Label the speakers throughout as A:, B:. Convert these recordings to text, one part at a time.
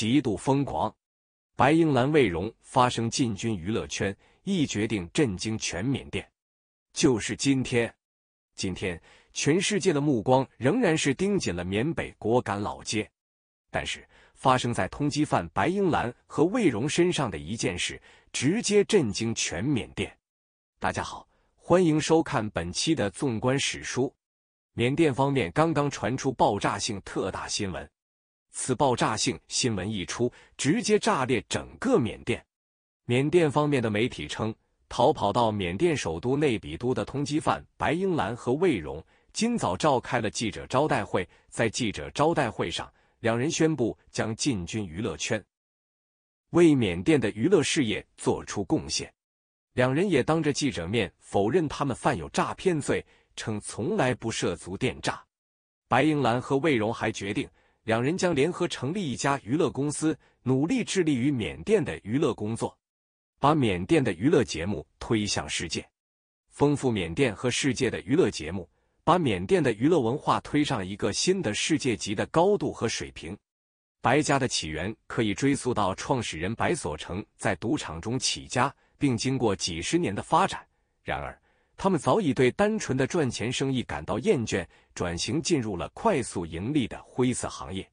A: 极度疯狂，白英兰、魏荣发生进军娱乐圈一决定，震惊全缅甸。就是今天，今天全世界的目光仍然是盯紧了缅北果敢老街。但是，发生在通缉犯白英兰和魏荣身上的一件事，直接震惊全缅甸。大家好，欢迎收看本期的《纵观史书》，缅甸方面刚刚传出爆炸性特大新闻。此爆炸性新闻一出，直接炸裂整个缅甸。缅甸方面的媒体称，逃跑到缅甸首都内比都的通缉犯白英兰和魏荣今早召开了记者招待会。在记者招待会上，两人宣布将进军娱乐圈，为缅甸的娱乐事业做出贡献。两人也当着记者面否认他们犯有诈骗罪，称从来不涉足电诈。白英兰和魏荣还决定。两人将联合成立一家娱乐公司，努力致力于缅甸的娱乐工作，把缅甸的娱乐节目推向世界，丰富缅甸和世界的娱乐节目，把缅甸的娱乐文化推上一个新的世界级的高度和水平。白家的起源可以追溯到创始人白所成在赌场中起家，并经过几十年的发展。然而，他们早已对单纯的赚钱生意感到厌倦，转型进入了快速盈利的灰色行业。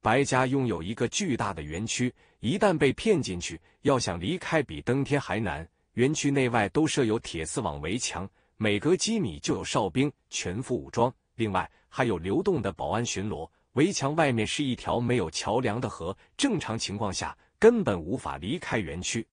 A: 白家拥有一个巨大的园区，一旦被骗进去，要想离开比登天还难。园区内外都设有铁丝网围墙，每隔几米就有哨兵，全副武装。另外还有流动的保安巡逻。围墙外面是一条没有桥梁的河，正常情况下根本无法离开园区。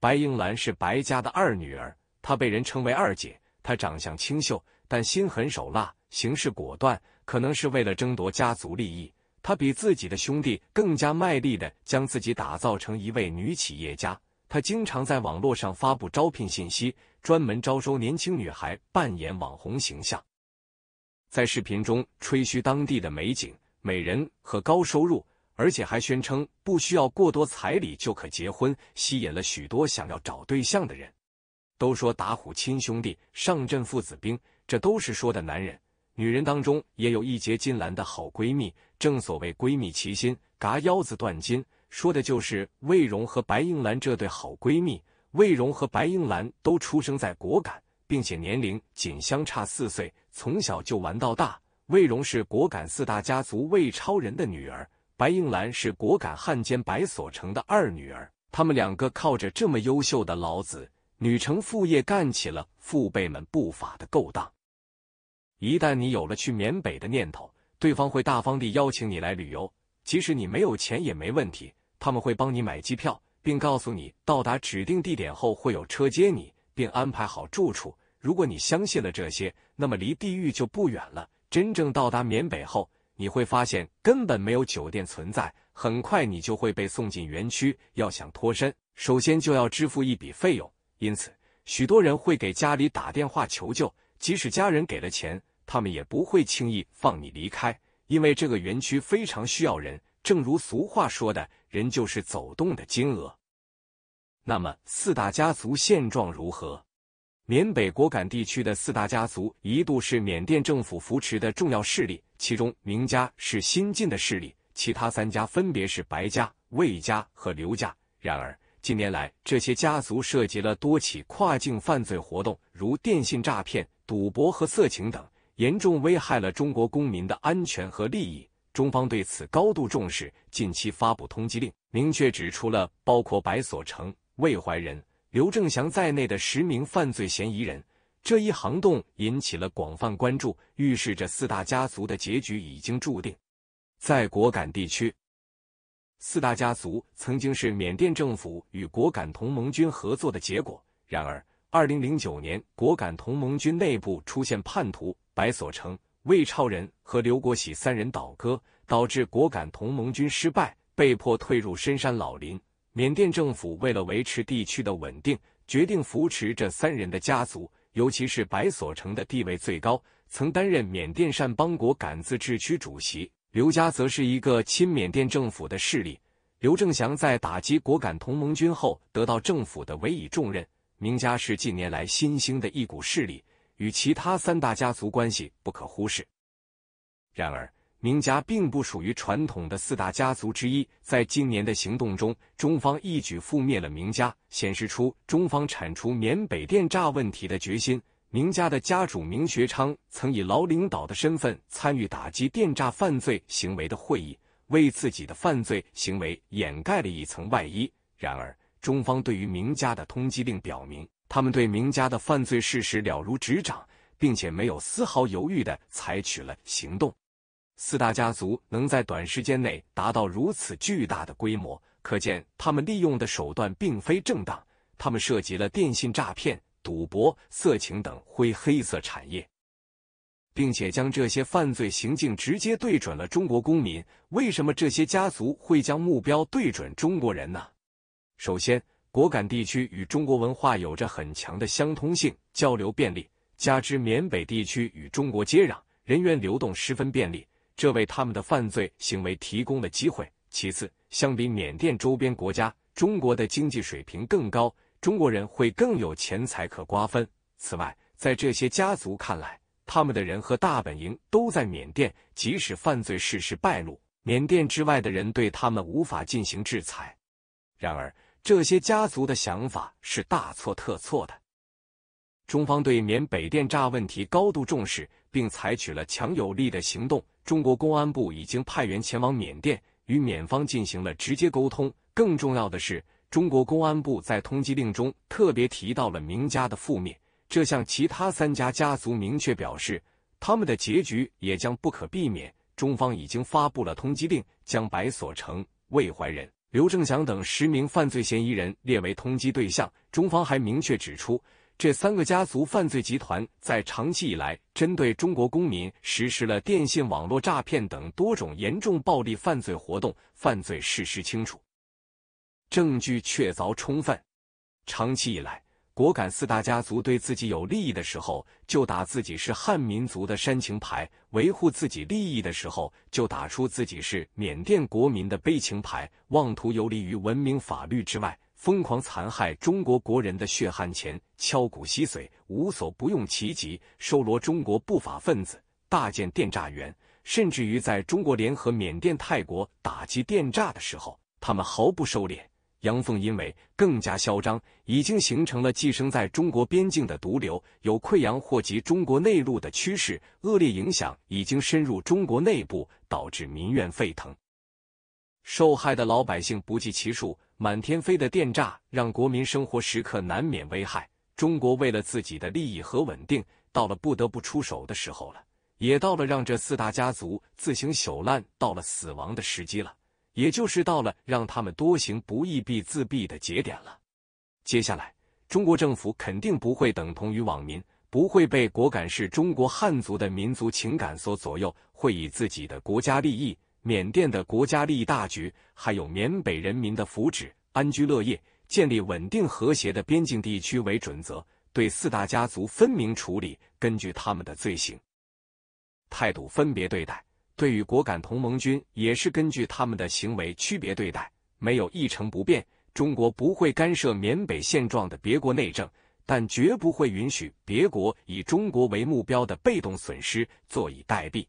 A: 白英兰是白家的二女儿。她被人称为二姐，她长相清秀，但心狠手辣，行事果断。可能是为了争夺家族利益，她比自己的兄弟更加卖力的将自己打造成一位女企业家。她经常在网络上发布招聘信息，专门招收年轻女孩扮演网红形象，在视频中吹嘘当地的美景、美人和高收入，而且还宣称不需要过多彩礼就可结婚，吸引了许多想要找对象的人。都说打虎亲兄弟，上阵父子兵，这都是说的男人。女人当中也有一结金兰的好闺蜜。正所谓闺蜜齐心，嘎腰子断金，说的就是魏荣和白英兰这对好闺蜜。魏荣和白英兰都出生在果敢，并且年龄仅相差四岁，从小就玩到大。魏荣是果敢四大家族魏超人的女儿，白英兰是果敢汉奸白所成的二女儿。他们两个靠着这么优秀的老子。女乘副业，干起了父辈们不法的勾当。一旦你有了去缅北的念头，对方会大方地邀请你来旅游，即使你没有钱也没问题，他们会帮你买机票，并告诉你到达指定地点后会有车接你，并安排好住处。如果你相信了这些，那么离地狱就不远了。真正到达缅北后，你会发现根本没有酒店存在，很快你就会被送进园区。要想脱身，首先就要支付一笔费用。因此，许多人会给家里打电话求救，即使家人给了钱，他们也不会轻易放你离开，因为这个园区非常需要人。正如俗话说的，“人就是走动的金额”。那么，四大家族现状如何？缅北果敢地区的四大家族一度是缅甸政府扶持的重要势力，其中明家是新晋的势力，其他三家分别是白家、魏家和刘家。然而，近年来，这些家族涉及了多起跨境犯罪活动，如电信诈骗、赌博和色情等，严重危害了中国公民的安全和利益。中方对此高度重视，近期发布通缉令，明确指出了包括白所成、魏怀仁、刘正祥在内的十名犯罪嫌疑人。这一行动引起了广泛关注，预示着四大家族的结局已经注定。在果敢地区。四大家族曾经是缅甸政府与果敢同盟军合作的结果。然而，二零零九年，果敢同盟军内部出现叛徒白所成、魏超仁和刘国喜三人倒戈，导致果敢同盟军失败，被迫退入深山老林。缅甸政府为了维持地区的稳定，决定扶持这三人的家族，尤其是白所成的地位最高，曾担任缅甸善邦果敢自治区主席。刘家则是一个亲缅甸政府的势力。刘正祥在打击果敢同盟军后，得到政府的委以重任。明家是近年来新兴的一股势力，与其他三大家族关系不可忽视。然而，明家并不属于传统的四大家族之一。在今年的行动中，中方一举覆灭了明家，显示出中方铲除缅北电诈问题的决心。明家的家主明学昌曾以老领导的身份参与打击电诈犯罪行为的会议，为自己的犯罪行为掩盖了一层外衣。然而，中方对于明家的通缉令表明，他们对明家的犯罪事实了如指掌，并且没有丝毫犹豫地采取了行动。四大家族能在短时间内达到如此巨大的规模，可见他们利用的手段并非正当，他们涉及了电信诈骗。赌博、色情等灰黑色产业，并且将这些犯罪行径直接对准了中国公民。为什么这些家族会将目标对准中国人呢？首先，果敢地区与中国文化有着很强的相通性，交流便利；加之缅北地区与中国接壤，人员流动十分便利，这为他们的犯罪行为提供了机会。其次，相比缅甸周边国家，中国的经济水平更高。中国人会更有钱财可瓜分。此外，在这些家族看来，他们的人和大本营都在缅甸，即使犯罪事实败露，缅甸之外的人对他们无法进行制裁。然而，这些家族的想法是大错特错的。中方对缅北电诈问题高度重视，并采取了强有力的行动。中国公安部已经派员前往缅甸，与缅方进行了直接沟通。更重要的是。中国公安部在通缉令中特别提到了明家的覆灭，这向其他三家家族明确表示，他们的结局也将不可避免。中方已经发布了通缉令，将白所成、魏怀仁、刘正祥等十名犯罪嫌疑人列为通缉对象。中方还明确指出，这三个家族犯罪集团在长期以来针对中国公民实施了电信网络诈骗等多种严重暴力犯罪活动，犯罪事实清楚。证据确凿充分。长期以来，果敢四大家族对自己有利益的时候，就打自己是汉民族的煽情牌，维护自己利益的时候，就打出自己是缅甸国民的悲情牌，妄图游离于文明法律之外，疯狂残害中国国人的血汗钱，敲骨吸髓，无所不用其极，收罗中国不法分子，大建电诈园，甚至于在中国联合缅甸、泰国打击电诈的时候，他们毫不收敛。杨凤因为更加嚣张，已经形成了寄生在中国边境的毒瘤，有溃疡祸及中国内陆的趋势，恶劣影响已经深入中国内部，导致民怨沸腾。受害的老百姓不计其数，满天飞的电诈让国民生活时刻难免危害。中国为了自己的利益和稳定，到了不得不出手的时候了，也到了让这四大家族自行朽烂、到了死亡的时机了。也就是到了让他们多行不义必自毙的节点了。接下来，中国政府肯定不会等同于网民，不会被果敢是中国汉族的民族情感所左右，会以自己的国家利益、缅甸的国家利益大局，还有缅北人民的福祉、安居乐业、建立稳定和谐的边境地区为准则，对四大家族分明处理，根据他们的罪行态度分别对待。对于果敢同盟军也是根据他们的行为区别对待，没有一成不变。中国不会干涉缅北现状的别国内政，但绝不会允许别国以中国为目标的被动损失坐以待毙。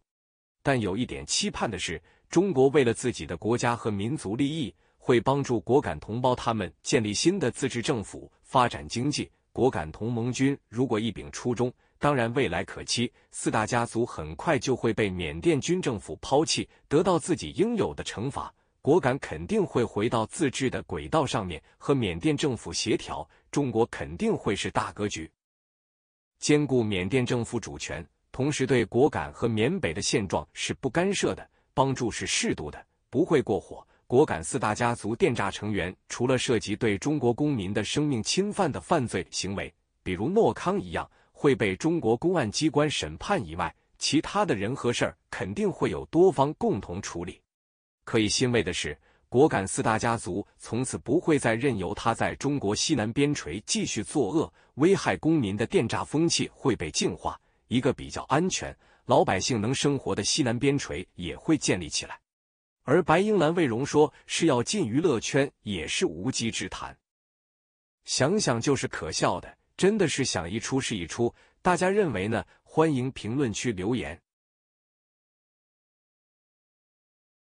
A: 但有一点期盼的是，中国为了自己的国家和民族利益，会帮助果敢同胞他们建立新的自治政府，发展经济。果敢同盟军如果一秉初衷。当然，未来可期。四大家族很快就会被缅甸军政府抛弃，得到自己应有的惩罚。果敢肯定会回到自治的轨道上面，和缅甸政府协调。中国肯定会是大格局，兼顾缅甸政府主权，同时对果敢和缅北的现状是不干涉的，帮助是适度的，不会过火。果敢四大家族电诈成员，除了涉及对中国公民的生命侵犯的犯罪行为，比如诺康一样。会被中国公安机关审判以外，其他的人和事儿肯定会有多方共同处理。可以欣慰的是，果敢四大家族从此不会再任由他在中国西南边陲继续作恶，危害公民的电诈风气会被净化，一个比较安全、老百姓能生活的西南边陲也会建立起来。而白英兰、魏荣说是要进娱乐圈，也是无稽之谈，想想就是可笑的。真的是想一出是一出，大家认为呢？欢迎评论区留言。